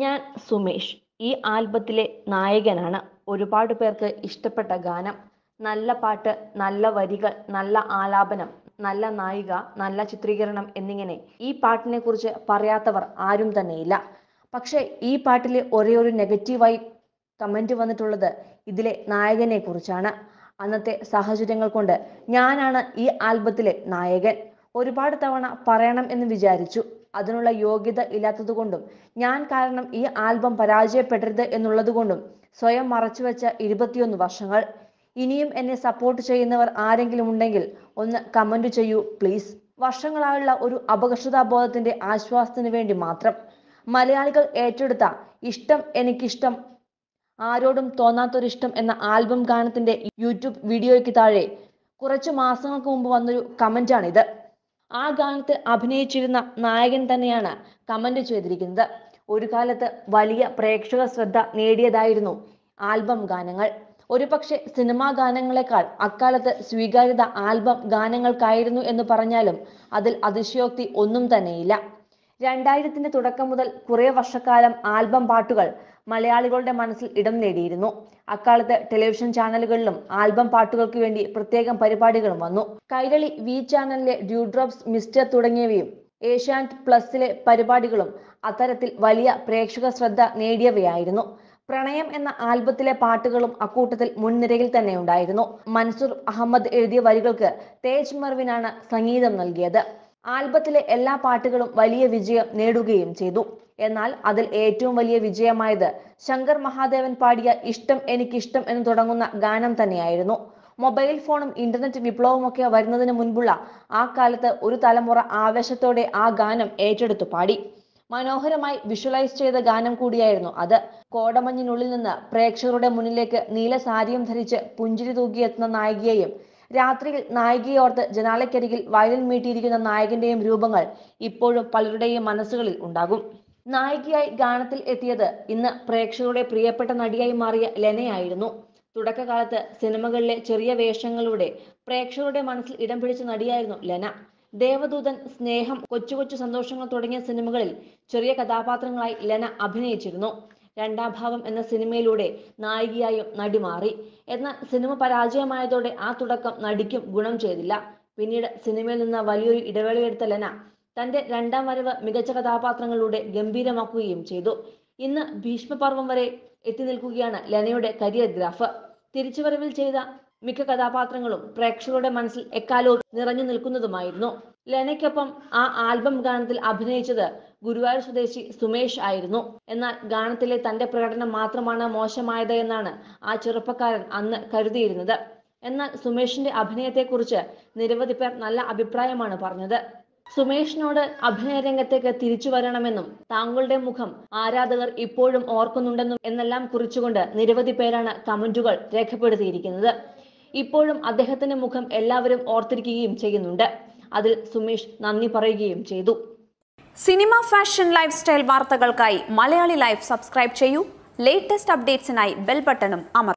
ഞാൻ സുമേഷ് ഈ ആൽബത്തിലെ നായകനാണ് ഒരുപാട് പേർക്ക് ഇഷ്ടപ്പെട്ട ഗാനം നല്ല പാട്ട് നല്ല വരികൾ നല്ല ആലാപനം നല്ല നായിക നല്ല ചിത്രീകരണം എന്നിങ്ങനെ ഈ പാട്ടിനെ കുറിച്ച് പറയാത്തവർ ആരും തന്നെയില്ല പക്ഷേ ഈ പാട്ടിലെ ഒരേ ഒരു നെഗറ്റീവായി കമൻറ്റ് വന്നിട്ടുള്ളത് ഇതിലെ നായകനെ കുറിച്ചാണ് അന്നത്തെ സാഹചര്യങ്ങൾ കൊണ്ട് ഞാനാണ് ഈ ആൽബത്തിലെ നായകൻ ഒരുപാട് തവണ പറയണം എന്ന് വിചാരിച്ചു അതിനുള്ള യോഗ്യത ഇല്ലാത്തതുകൊണ്ടും ഞാൻ കാരണം ഈ ആൽബം പരാജയപ്പെടരുത് എന്നുള്ളതുകൊണ്ടും സ്വയം മറച്ചുവെച്ച ഇരുപത്തിയൊന്ന് വർഷങ്ങൾ ഇനിയും എന്നെ സപ്പോർട്ട് ചെയ്യുന്നവർ ആരെങ്കിലും ഉണ്ടെങ്കിൽ ഒന്ന് കമന്റ് ചെയ്യൂ പ്ലീസ് വർഷങ്ങളായുള്ള ഒരു അപകർഷതാബോധത്തിന്റെ ആശ്വാസത്തിന് വേണ്ടി മാത്രം മലയാളികൾ ഏറ്റെടുത്ത ഇഷ്ടം എനിക്കിഷ്ടം ആരോടും തോന്നാത്തൊരിഷ്ടം എന്ന ആൽബം ഗാനത്തിന്റെ യൂട്യൂബ് വീഡിയോയ്ക്ക് താഴെ കുറച്ച് മാസങ്ങൾക്ക് മുമ്പ് വന്നൊരു കമന്റാണിത് ആ കാലത്ത് അഭിനയിച്ചിരുന്ന നായകൻ തന്നെയാണ് കമന്റ് ചെയ്തിരിക്കുന്നത് ഒരു കാലത്ത് വലിയ പ്രേക്ഷക ശ്രദ്ധ നേടിയതായിരുന്നു ആൽബം ഗാനങ്ങൾ ഒരുപക്ഷെ സിനിമാ ഗാനങ്ങളെക്കാൾ അക്കാലത്ത് സ്വീകാര്യത ആൽബം ഗാനങ്ങൾക്കായിരുന്നു എന്ന് പറഞ്ഞാലും അതിൽ അതിശയോക്തി ഒന്നും തന്നെയില്ല രണ്ടായിരത്തിന്റെ തുടക്കം മുതൽ കുറേ വർഷക്കാലം ആൽബം പാട്ടുകൾ മലയാളികളുടെ മനസ്സിൽ ഇടം നേടിയിരുന്നു അക്കാലത്ത് ടെലിവിഷൻ ചാനലുകളിലും ആൽബം പാട്ടുകൾക്ക് വേണ്ടി പ്രത്യേകം പരിപാടികളും വന്നു കൈരളി വി ചാനലിലെ ഡ്യൂഡ്രോപ്സ് മിസ്റ്റർ തുടങ്ങിയവയും ഏഷ്യാനെറ്റ് പ്ലസിലെ പരിപാടികളും അത്തരത്തിൽ വലിയ പ്രേക്ഷക ശ്രദ്ധ നേടിയവയായിരുന്നു പ്രണയം എന്ന ആൽബത്തിലെ പാട്ടുകളും അക്കൂട്ടത്തിൽ മുൻനിരയിൽ തന്നെ ഉണ്ടായിരുന്നു മൻസൂർ അഹമ്മദ് എഴുതിയ വരികൾക്ക് തേജ് മർവിനാണ് സംഗീതം നൽകിയത് ആൽബത്തിലെ എല്ലാ പാട്ടുകളും വലിയ വിജയം നേടുകയും ചെയ്തു എന്നാൽ അതിൽ ഏറ്റവും വലിയ വിജയമായത് ശങ്കർ മഹാദേവൻ പാടിയ ഇഷ്ടം എനിക്കിഷ്ടം എന്ന് തുടങ്ങുന്ന ഗാനം തന്നെയായിരുന്നു മൊബൈൽ ഫോണും ഇന്റർനെറ്റ് വിപ്ലവമൊക്കെ വരുന്നതിന് മുൻപുള്ള ആ കാലത്ത് ഒരു തലമുറ ആവേശത്തോടെ ആ ഗാനം ഏറ്റെടുത്തു പാടി മനോഹരമായി വിഷ്വലൈസ് ചെയ്ത ഗാനം കൂടിയായിരുന്നു അത് കോടമഞ്ഞിനുള്ളിൽ നിന്ന് പ്രേക്ഷകരുടെ മുന്നിലേക്ക് നീല സാരിയും ധരിച്ച് പുഞ്ചിരി തൂക്കിയെത്തുന്ന നായികയെയും രാത്രിയിൽ നായികയോർത്ത് ജനാലയ്ക്കരികിൽ വയലിൽ മീട്ടിയിരിക്കുന്ന നായകന്റെയും രൂപങ്ങൾ ഇപ്പോഴും പലരുടെയും മനസ്സുകളിൽ ഉണ്ടാകും നായികയായി ഗാനത്തിൽ എത്തിയത് ഇന്ന് പ്രേക്ഷകരുടെ പ്രിയപ്പെട്ട നടിയായി മാറിയ ലെനയായിരുന്നു തുടക്കകാലത്ത് സിനിമകളിലെ ചെറിയ വേഷങ്ങളുടെ പ്രേക്ഷകരുടെ മനസ്സിൽ ഇടം പിടിച്ച നടിയായിരുന്നു ലെന ദേവദൂതൻ സ്നേഹം കൊച്ചു കൊച്ചു സന്തോഷങ്ങൾ തുടങ്ങിയ സിനിമകളിൽ ചെറിയ കഥാപാത്രങ്ങളായി ലെന അഭിനയിച്ചിരുന്നു രണ്ടാം ഭാവം എന്ന സിനിമയിലൂടെ നായികയായും നടി മാറി എന്നാൽ സിനിമ പരാജയമായതോടെ ആ തുടക്കം നടിക്കും ഗുണം ചെയ്തില്ല പിന്നീട് സിനിമയിൽ നിന്ന് വലിയൊരു ഇടവേളയെടുത്ത ലന തന്റെ രണ്ടാം വരവ് മികച്ച കഥാപാത്രങ്ങളിലൂടെ ഗംഭീരമാക്കുകയും ചെയ്തു ഇന്ന് ഭീഷ്മപർവം വരെ എത്തി നിൽക്കുകയാണ് ലനയുടെ കരിയർ ഗ്രാഫ് തിരിച്ചുവരവിൽ ചെയ്ത മിക്ക കഥാപാത്രങ്ങളും പ്രേക്ഷകരുടെ മനസ്സിൽ എക്കാലവും നിറഞ്ഞു നിൽക്കുന്നതുമായിരുന്നു ലെനയ്ക്കൊപ്പം ആ ആൽബം ഗാനത്തിൽ അഭിനയിച്ചത് ഗുരുവായൂർ സ്വദേശി സുമേഷ് ആയിരുന്നു എന്നാൽ ഗാനത്തിലെ തന്റെ പ്രകടനം മാത്രമാണ് മോശമായത് എന്നാണ് ആ ചെറുപ്പക്കാരൻ അന്ന് കരുതിയിരുന്നത് എന്നാൽ സുമേഷിന്റെ അഭിനയത്തെക്കുറിച്ച് നിരവധി പേർ നല്ല അഭിപ്രായമാണ് പറഞ്ഞത് സുമേഷിനോട് അഭിനയ രംഗത്തേക്ക് തിരിച്ചു വരണമെന്നും താങ്കളുടെ മുഖം ആരാധകർ ഇപ്പോഴും ഓർക്കുന്നുണ്ടെന്നും എന്നെല്ലാം കുറിച്ചുകൊണ്ട് നിരവധി പേരാണ് കമന്റുകൾ രേഖപ്പെടുത്തിയിരിക്കുന്നത് ഇപ്പോഴും അദ്ദേഹത്തിന്റെ മുഖം എല്ലാവരും ഓർത്തിരിക്കുകയും ചെയ്യുന്നുണ്ട് അതിൽ സുമേഷ് നന്ദി പറയുകയും ചെയ്തു സിനിമ ഫാഷൻ ലൈഫ് സ്റ്റൈൽ വാർത്തകൾക്കായി മലയാളി ലൈഫ് സബ്സ്ക്രൈബ് ചെയ്യൂ ലേറ്റസ്റ്റ് അപ്ഡേറ്റ്സിനായി ബെൽ ബട്ടണും അമർ